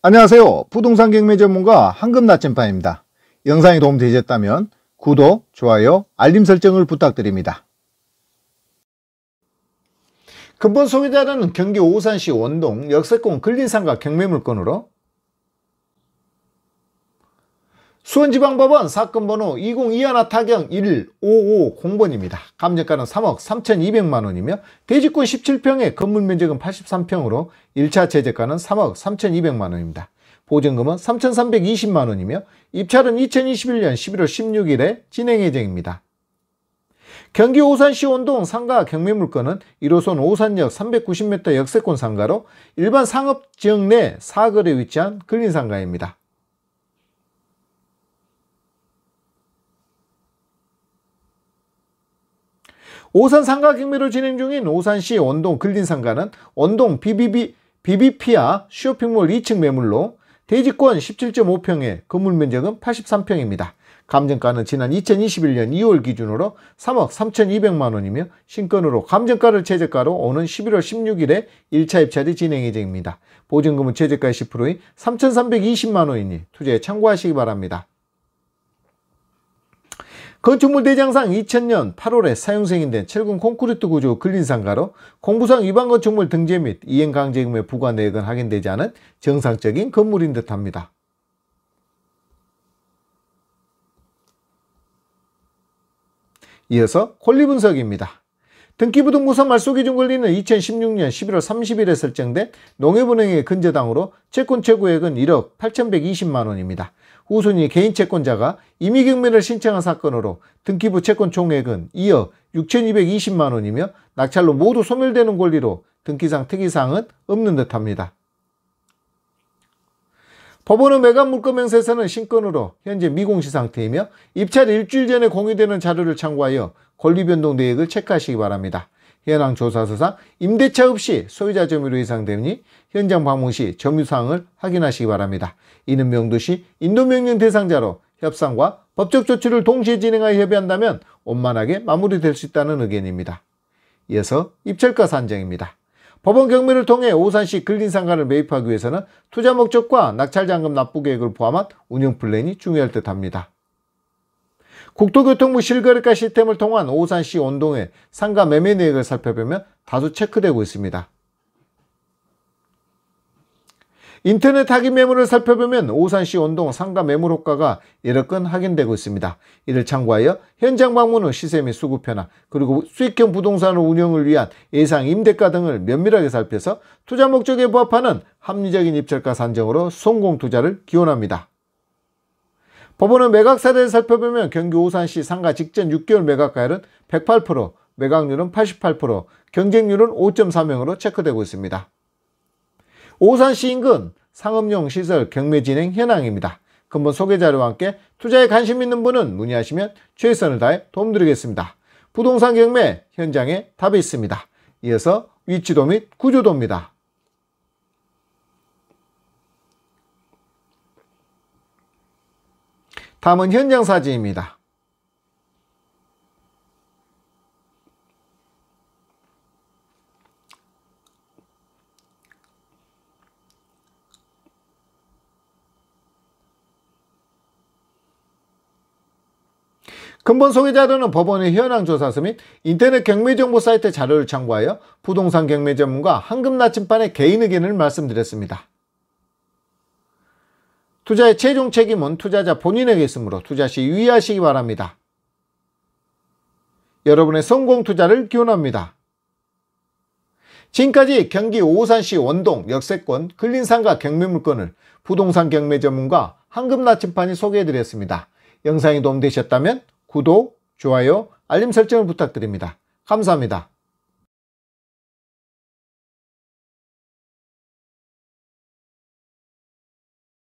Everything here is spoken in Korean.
안녕하세요. 부동산 경매 전문가 황금나침반입니다. 영상이 도움되셨다면 구독, 좋아요, 알림 설정을 부탁드립니다. 근본 소유자는 경기 오산시 원동 역세권 근린상가 경매물건으로 수원지방법원 사건 번호 2021 타경 1550번입니다. 감정가는 3억 3,200만원이며 대지권 17평에 건물 면적은 83평으로 1차 제재가는 3억 3,200만원입니다. 보증금은 3,320만원이며 입찰은 2021년 11월 16일에 진행 예정입니다. 경기 오산시 온동 상가 경매물건은 1호선 오산역 390m 역세권 상가로 일반 상업지역 내 사거리에 위치한 근린상가입니다. 오산 상가 경매로 진행 중인 오산시 원동 글린 상가는 원동 BBB, BBP아 쇼핑몰 2층 매물로 대지권 17.5평에 건물 면적은 83평입니다. 감정가는 지난 2021년 2월 기준으로 3억 3,200만 원이며 신건으로 감정가를 최저가로 오는 11월 16일에 1차 입찰이 진행 예정입니다. 보증금은 최저가의 10%인 3,320만 원이니 투자에 참고하시기 바랍니다. 건축물 그 대장상 2000년 8월에 사용 승인된 철근 콘크리트 구조 근린상가로 공부상 위반 건축물 등재 및 이행강제금의 부과 내역은 확인되지 않은 정상적인 건물인 듯합니다. 이어서 권리분석입니다. 등기부등본상 말소기준 권리는 2016년 11월 30일에 설정된 농협은행의 근저당으로 채권 최고액은 1억 8,120만원입니다. 우순이 개인 채권자가 임의 경매를 신청한 사건으로 등기부 채권 총액은 이어 6,220만 원이며 낙찰로 모두 소멸되는 권리로 등기상 특이사항은 없는 듯합니다. 법원은 매각 물건행세서는 신건으로 현재 미공시 상태이며 입찰 일주일 전에 공유되는 자료를 참고하여 권리변동 내역을 체크하시기 바랍니다. 현황 조사 서상 임대차 없이 소유자 점유로 예상되니 현장 방문 시 점유 사항을 확인하시기 바랍니다. 이는 명도시 인도명령 대상자로 협상과 법적 조치를 동시에 진행하여 협의한다면 원만하게 마무리될 수 있다는 의견입니다. 이어서 입찰가 산정입니다. 법원 경매를 통해 오산시 근린상가를 매입하기 위해서는 투자 목적과 낙찰잔금 납부 계획을 포함한 운영 플랜이 중요할 듯합니다. 국토교통부 실거래가 시스템을 통한 오산시 온동의 상가 매매 내역을 살펴보면 다소 체크되고 있습니다. 인터넷 확인 매물을 살펴보면 오산시 온동 상가 매물 호가가 여러 건 확인되고 있습니다. 이를 참고하여 현장 방문 후 시세 및 수급 변화 그리고 수익형 부동산을 운영을 위한 예상 임대가 등을 면밀하게 살펴서 투자 목적에 부합하는 합리적인 입찰가 산정으로 성공 투자를 기원합니다. 법원은 매각 사례를 살펴보면 경기 오산시 상가 직전 6개월 매각가율은 108%, 매각률은 88%, 경쟁률은 5.3명으로 체크되고 있습니다. 오산시 인근 상업용 시설 경매 진행 현황입니다. 근본 소개 자료와 함께 투자에 관심 있는 분은 문의하시면 최선을 다해 도움드리겠습니다. 부동산 경매 현장에 답이 있습니다. 이어서 위치도 및 구조도입니다. 다음은 현장 사진입니다. 근본 소개 자료는 법원의 현황 조사서 및 인터넷 경매 정보 사이트 자료를 참고하여 부동산 경매 전문가 한금 나침반의 개인 의견을 말씀드렸습니다. 투자의 최종 책임은 투자자 본인에게 있으므로 투자 시 유의하시기 바랍니다. 여러분의 성공 투자를 기원합니다. 지금까지 경기 오산시 원동 역세권 근린상가 경매물건을 부동산 경매 전문가 황금나침판이 소개해드렸습니다. 영상이 도움되셨다면 구독, 좋아요, 알림 설정을 부탁드립니다. 감사합니다.